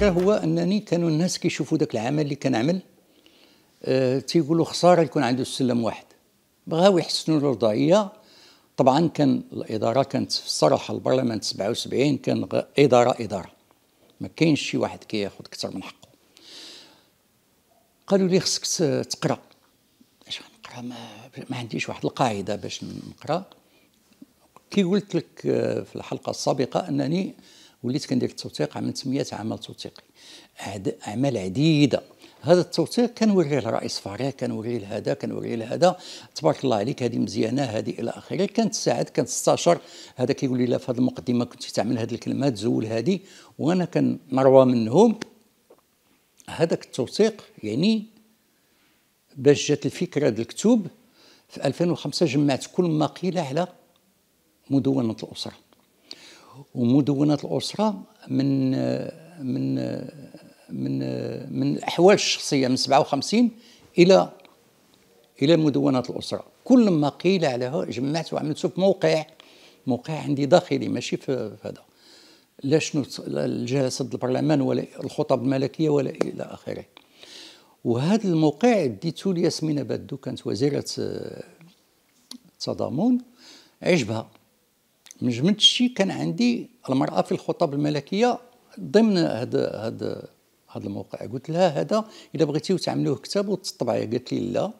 واحده هو انني كانوا الناس كيشوفوا ذاك العمل اللي كنعمل أه تيقولوا خساره يكون عنده السلم واحد بغاو يحسنوا الوضعيه طبعا كان الاداره كانت في الصراحه البرلمان 77 كان اداره اداره ما كاينش شي واحد كياخذ اكثر من حقه قالوا لي خصك تقرا اش غنقرا ما, ما عنديش واحد القاعده باش نقرا كي قلت لك آه، في الحلقه السابقه انني وليت كندير التوثيق عملت 100 عمل توثيقي اعمال عديده هذا التوثيق كنوريه لرئيس فريق كنوريه لهذا كنوريه لهذا تبارك الله عليك هذه مزيانه هذه الى اخره كانت كانت كنستشر هذا كيقول لي لا في هذه المقدمه كنت تعمل هذه الكلمه تزول هذه وانا كنروى منهم هذاك التوثيق يعني باش جات الفكره ديال الكتب في 2005 جمعت كل ما قيل على مدونه الاسره ومدونات الاسره من من من من الاحوال الشخصيه من 57 الى الى مدونات الاسره كل ما قيل عليها جمعت وعملت في موقع موقع عندي داخلي ماشي في هذا لا شنو الجلسات البرلمان ولا الخطب الملكيه ولا الى اخره وهذا الموقع ديتو لياسمينه بادو كانت وزيره التضامن آه، عجبها من جمد الشيء كان عندي المراه في الخطب الملكيه ضمن هذا هذا هذا الموقع قلت لها هذا إذا بغيتي تعملوه كتاب وتطبعيه قالت لي لا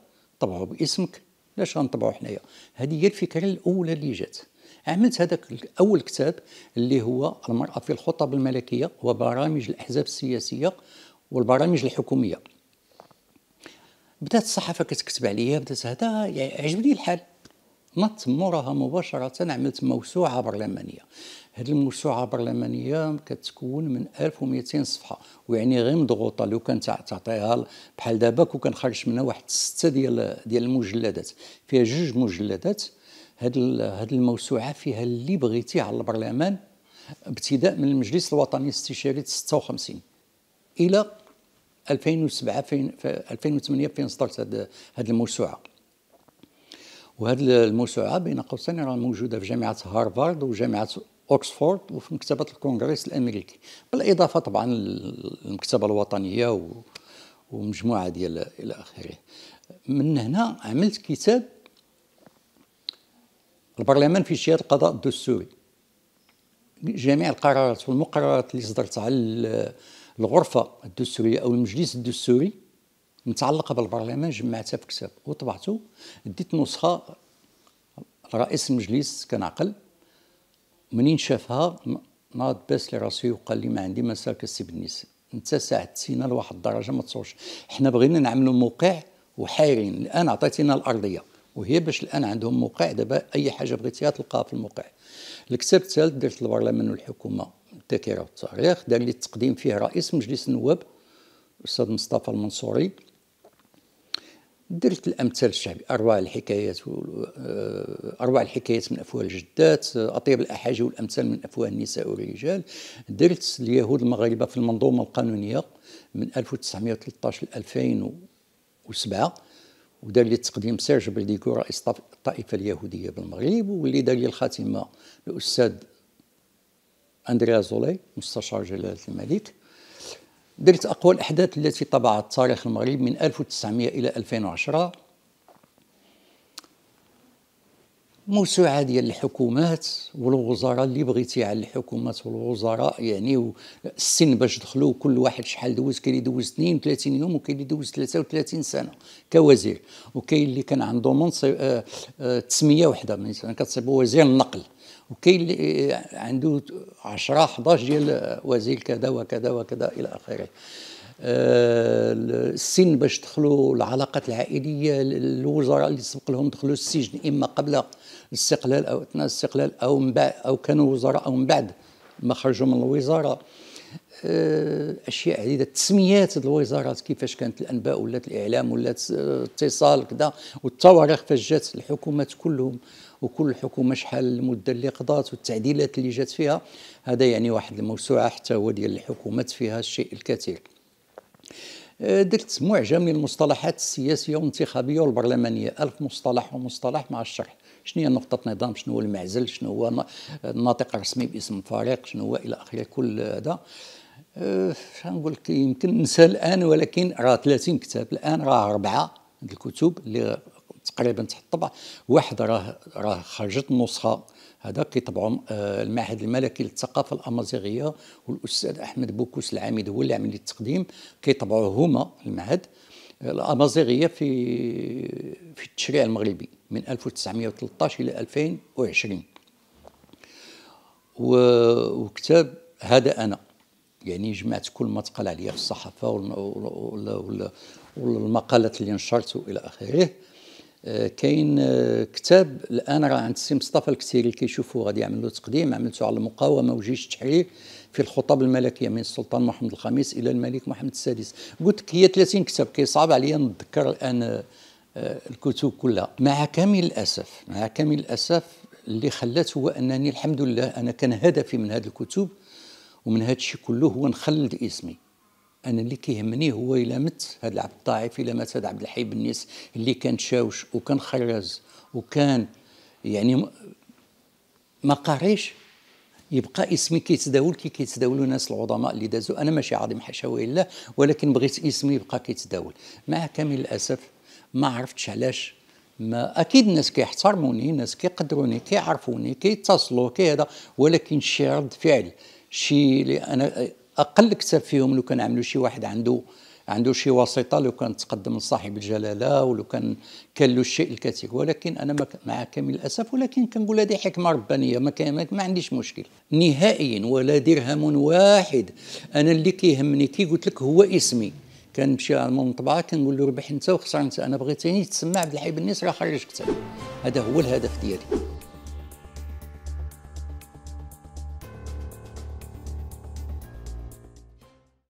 طبعه باسمك علاش غنطبعوا حنايا هذه هي الفكره الاولى اللي جات عملت هذاك اول كتاب اللي هو المراه في الخطب الملكيه وبرامج الاحزاب السياسيه والبرامج الحكوميه بدات الصحافه كتكتب عليا بدات هذا يعني عجبني الحال نط موراها مباشره عملت موسوعه برلمانيه هذه الموسوعه البرلمانيه كتكون من 1200 صفحه ويعني غير مضغوطه لو كان تعطيها بحال دابا كون خارج منها واحد سته ديال ديال المجلدات فيها جوج مجلدات هاد هاد الموسوعه فيها اللي بغيتي على البرلمان ابتداء من المجلس الوطني الاستشاري 56 الى 2007 2008 فين صدرت هذه الموسوعه وهذه الموسوعه بين قوسين راه موجوده في جامعه هارفارد وجامعه اوكسفورد وفي مكتبه الكونغرس الامريكي بالاضافه طبعا للمكتبه الوطنيه ومجموعه ديال الى اخره من هنا عملت كتاب البرلمان في جهه القضاء الدستوري جميع القرارات والمقررات اللي صدرت على الغرفه الدستوريه او المجلس الدستوري متعلقه بالبرلمان جمعتها في كتاب وطبعته ديت نسخه رئيس المجلس كان عقل منين شافها ناض باس لي راسي وقال لي ما عندي سالك السي بنيس انت ساعدتينا لواحد الدرجه ما تصورش حنا بغينا نعملوا موقع وحايرين الان عطيتينا الارضيه وهي باش الان عندهم موقع دابا اي حاجه بغيتيها تلقاها في الموقع الكتاب الثالث درت البرلمان والحكومه الذاكره والتاريخ دار لي التقديم فيه رئيس مجلس النواب الاستاذ مصطفى المنصوري درت الامثال الشعبي اروع الحكايات آه، اروع الحكايات من افواه الجدات آه، اطيب الاحاجي والامثال من افواه النساء والرجال درت اليهود المغاربه في المنظومه القانونيه من 1913 ل 2007 ودار لي تقديم سيرج بريديكو رئيس الطائفه اليهوديه بالمغرب واللي دار لي الخاتمه الاستاذ اندريا زولي مستشار جلاله الملك درت أقوى الأحداث التي طبعت تاريخ المغرب من 1900 إلى 2010 موسوعه ديال الحكومات والوزراء اللي بغيتي على الحكومات والوزراء يعني السن باش دخلوا كل واحد شحال دوز كاين اللي دوز 32 يوم وكاين اللي دوز 33 سنه كوزير وكاين اللي كان عنده منصب آه، آه، تسميه وحده مثلا كتصيبوا وزير النقل وكاين اللي آه، عنده 10 11 ديال وزير كذا وكذا وكذا الى اخره آه، السن باش دخلوا العلاقات العائليه الوزراء اللي سبق لهم دخلوا السجن اما قبل الاستقلال او اثناء الاستقلال او من بعد او كانوا وزراء او من بعد ما خرجوا من الوزاره آه، اشياء عديده تسميات الوزارات كيفاش كانت الانباء ولات الاعلام ولات الاتصال كذا والتواريخ فاش جات الحكومات كلهم وكل حكومه شحال المده اللي قضات والتعديلات اللي جات فيها هذا يعني واحد الموسوعه حتى هو ديال الحكومات فيها الشيء الكثير آه، درت معجم للمصطلحات السياسيه والانتخابيه والبرلمانيه ألف مصطلح ومصطلح مع الشرح شنو هي نقطة نظام شنو هو المعزل شنو هو الناطق الرسمي باسم فريق شنو هو إلى آخره كل هذا أه نقول لك يمكن ننسى الآن ولكن راه 30 كتاب الآن راه أربعة الكتب اللي تقريبا تحت الطبع واحد راه راه خرجت نسخة هذا كيطبعوا آه، المعهد الملكي للثقافه الامازيغيه والاستاذ احمد بوكوس العميد هو اللي عمل التقديم كيطبعوا هما المعهد آه، الامازيغيه في في التشريع المغربي من 1913 الى 2020 وكتاب هذا انا يعني جمعت كل ما تقال عليا في الصحافه والمقالات اللي نشرت والى اخره كاين آه، كتاب الان راه عند السي مصطفى اللي كيشوفوا غادي يعمل له تقديم عملته على المقاومه وجيش التحرير في الخطب الملكيه من السلطان محمد الخامس الى الملك محمد السادس قلت لك هي 30 كتاب كيصعب عليا نتذكر الان آه، آه، الكتب كلها مع كامل الاسف مع كامل الاسف اللي خلات هو انني الحمد لله انا كان هدفي من هذه الكتب ومن هذا الشيء كله هو نخلد اسمي انا اللي كيهمني هو الا مت هذا العبد الطائف الا مت هذا عبد الحي بن نيس اللي كان شاوش وكان خرز وكان يعني ما قاريش يبقى اسمي كيتداول كي كيتداولوا الناس العظماء اللي دازوا انا ماشي عظيم حشاوي الله ولكن بغيت اسمي يبقى كيتداول مع كامل الاسف ما عرفتش علاش ما اكيد الناس كيحترموني الناس كيقدروني كيعرفوني كيتصلوا كي هذا ولكن شي رد فعل شي انا اقل كتاب فيهم لو كان عملوا شي واحد عنده عنده شي واسطه لو كان تقدم لصاحب الجلاله ولو كان كان له الشيء الكثير ولكن انا مع كامل الاسف ولكن كنقول هذه حكمه ربانيه ما, ما عنديش مشكل نهائيا ولا درهم واحد انا اللي كيهمني كي قلت لك هو اسمي كنمشي على المنطبعه كنقول له ربح انت وخسر انت انا بغيت تسمع عبد الحي بن راه خرج كتاب هذا هو الهدف ديالي